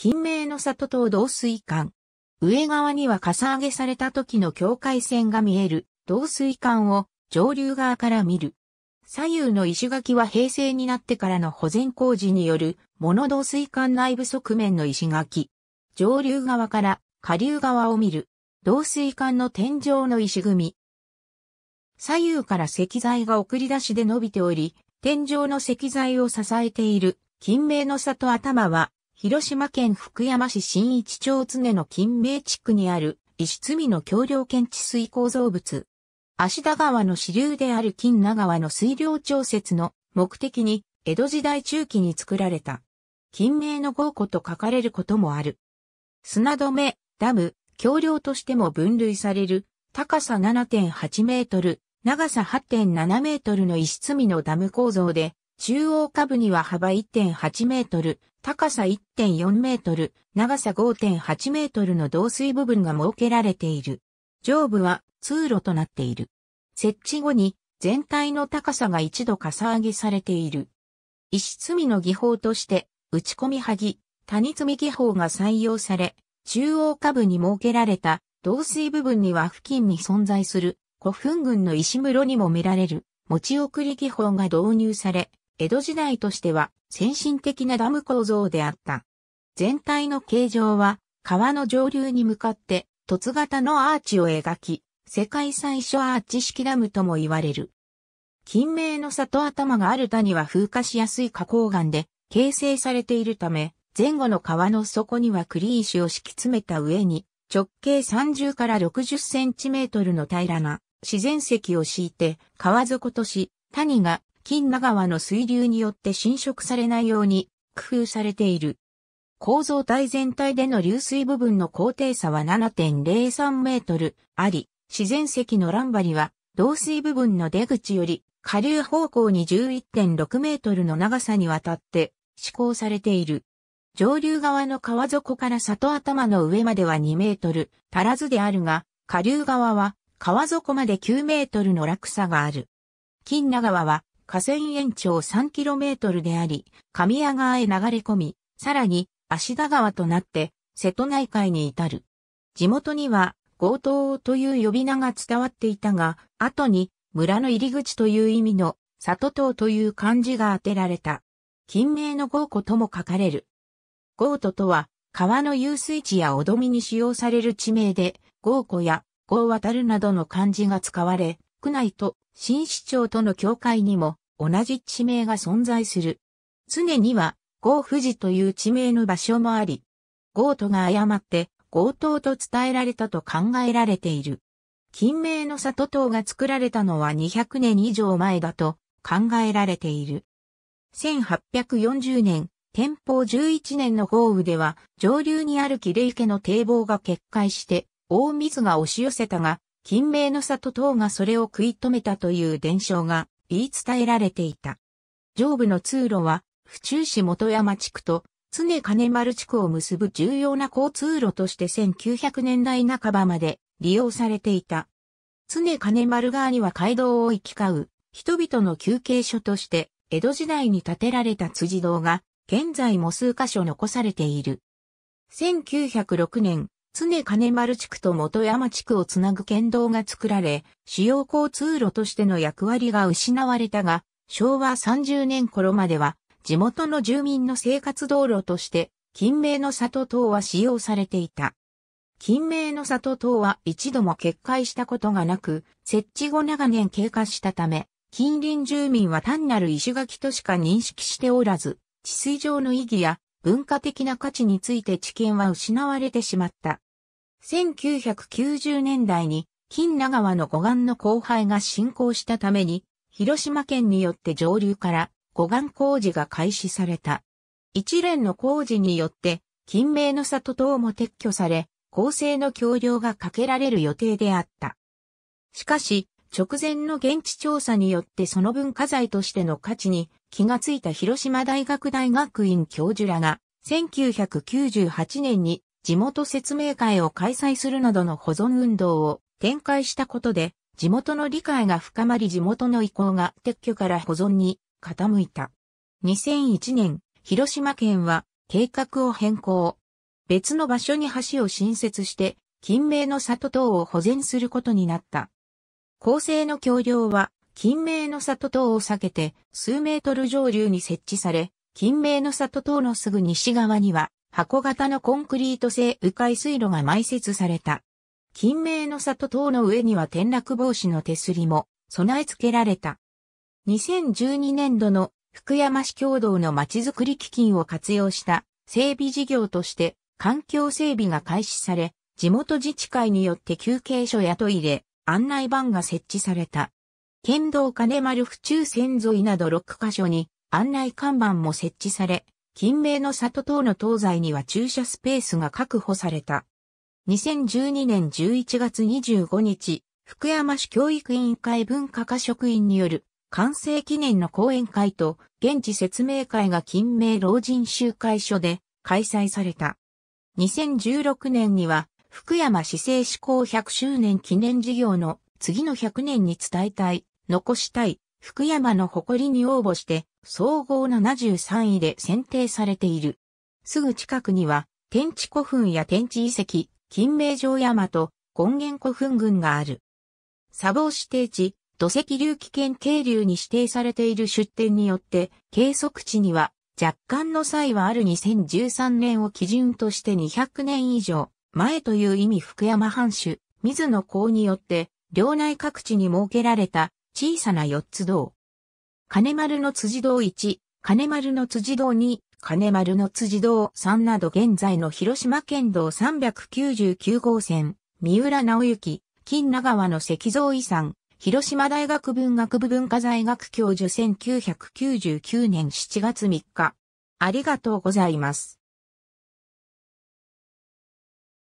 金明の里と同水管。上側にはかさ上げされた時の境界線が見える同水管を上流側から見る。左右の石垣は平成になってからの保全工事による物同水管内部側面の石垣。上流側から下流側を見る同水管の天井の石組み。左右から石材が送り出しで伸びており、天井の石材を支えている金明の里頭は広島県福山市新一町常の金明地区にある石積みの橋梁県治水構造物。足田川の支流である金名川の水量調節の目的に江戸時代中期に作られた。金明の豪庫と書かれることもある。砂止め、ダム、橋梁としても分類される高さ7.8メートル、長さ8.7メートルの石積みのダム構造で中央下部には幅1.8メートル、高さ1.4メートル、長さ5.8メートルの導水部分が設けられている。上部は通路となっている。設置後に全体の高さが一度かさ上げされている。石積みの技法として、打ち込みはぎ、谷積み技法が採用され、中央下部に設けられた導水部分には付近に存在する古墳群の石室にも見られる持ち送り技法が導入され、江戸時代としては先進的なダム構造であった。全体の形状は川の上流に向かって凸型のアーチを描き、世界最初アーチ式ダムとも言われる。近名の里頭がある谷は風化しやすい花崗岩で形成されているため、前後の川の底には栗石を敷き詰めた上に、直径30から60センチメートルの平らな自然石を敷いて川底とし、谷が金名川の水流によって侵食されないように工夫されている。構造体全体での流水部分の高低差は7.03メートルあり、自然石の乱張りは、導水部分の出口より下流方向に11.6メートルの長さにわたって施行されている。上流側の川底から里頭の上までは2メートル足らずであるが、下流側は川底まで9メートルの落差がある。金名川は河川延長 3km であり、神谷川へ流れ込み、さらに芦田川となって瀬戸内海に至る。地元には強盗という呼び名が伝わっていたが、後に村の入り口という意味の里島という漢字が当てられた。近名の豪湖とも書かれる。豪都とは川の遊水地やおどみに使用される地名で、豪湖や豪渡るなどの漢字が使われ、区内と新市町との境界にも同じ地名が存在する。常には、豪富士という地名の場所もあり、ゴートが誤って強盗と伝えられたと考えられている。金名の里島が作られたのは200年以上前だと考えられている。1840年、天保11年の豪雨では、上流にある切れ池の堤防が決壊して、大水が押し寄せたが、金明の里等がそれを食い止めたという伝承が言い伝えられていた。上部の通路は、府中市元山地区と常金丸地区を結ぶ重要な交通路として1900年代半ばまで利用されていた。常金丸側には街道を行き交う人々の休憩所として江戸時代に建てられた辻堂が現在も数箇所残されている。1906年、常金丸地区と元山地区をつなぐ県道が作られ、主要交通路としての役割が失われたが、昭和30年頃までは、地元の住民の生活道路として、金明の里等は使用されていた。金明の里等は一度も決壊したことがなく、設置後長年経過したため、近隣住民は単なる石垣としか認識しておらず、治水上の意義や文化的な価値について知見は失われてしまった。1990年代に金長川の護岸の荒廃が進行したために、広島県によって上流から護岸工事が開始された。一連の工事によって、金名の里等も撤去され、公正の橋梁がかけられる予定であった。しかし、直前の現地調査によってその文化財としての価値に気がついた広島大学大学院教授らが1998年に地元説明会を開催するなどの保存運動を展開したことで地元の理解が深まり地元の意向が撤去から保存に傾いた。2001年、広島県は計画を変更。別の場所に橋を新設して、近名の里等を保全することになった。構生の橋梁は、金明の里等を避けて数メートル上流に設置され、金明の里等のすぐ西側には、箱型のコンクリート製迂回水路が埋設された。金明の里等の上には転落防止の手すりも備え付けられた。2012年度の福山市共同のまちづくり基金を活用した整備事業として環境整備が開始され、地元自治会によって休憩所やトイレ、案内板が設置された。剣道金丸府中線沿いなど6箇所に案内看板も設置され、金明の里等の東西には駐車スペースが確保された。2012年11月25日、福山市教育委員会文化課職員による完成記念の講演会と現地説明会が金明老人集会所で開催された。2016年には福山市政志向100周年記念事業の次の100年に伝えたい、残したい、福山の誇りに応募して、総合73位で選定されている。すぐ近くには、天地古墳や天地遺跡、金名城山と権現古墳群がある。砂防指定地、土石流危険渓流に指定されている出典によって、計測値には若干の際はある2013年を基準として200年以上、前という意味福山藩主、水野公によって、領内各地に設けられた小さな四つ堂。金丸の辻堂1、金丸の辻堂2、金丸の辻堂3など現在の広島県道399号線、三浦直行、金長川の石像遺産、広島大学文学部文化財学教授1999年7月3日。ありがとうございます。